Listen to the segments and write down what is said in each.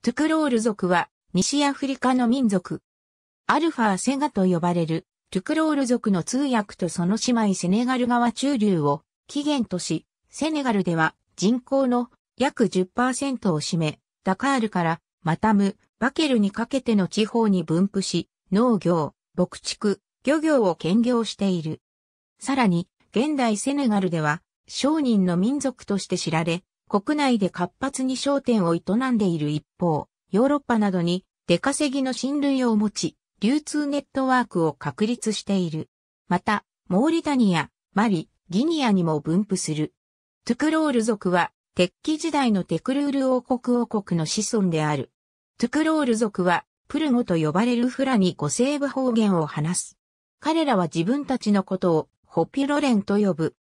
トゥクロール族は西アフリカの民族。アルファセガと呼ばれるトゥクロール族の通訳とその姉妹セネガル川中流を起源とし、セネガルでは人口の約10%を占め、ダカールからマタム、バケルにかけての地方に分布し、農業、牧畜、漁業を兼業している。さらに、現代セネガルでは商人の民族として知られ、国内で活発に商店を営んでいる一方、ヨーロッパなどに出稼ぎの親類を持ち、流通ネットワークを確立している。また、モーリタニア、マリ、ギニアにも分布する。トゥクロール族は、鉄器時代のテクルール王国王国の子孫である。トゥクロール族は、プルゴと呼ばれるフラに五西部方言を話す。彼らは自分たちのことを、ホピロレンと呼ぶ。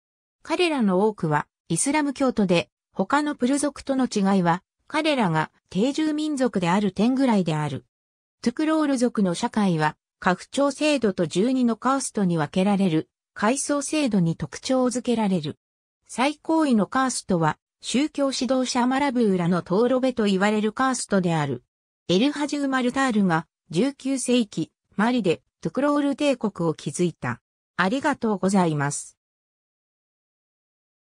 彼らの多くは、イスラム教徒で、他のプル族との違いは、彼らが定住民族である点ぐらいである。トゥクロール族の社会は、拡張制度と12のカーストに分けられる、階層制度に特徴づけられる。最高位のカーストは、宗教指導者マラブーラのトーロベと言われるカーストである。エルハジュマルタールが19世紀、マリでトゥクロール帝国を築いた。ありがとうございます。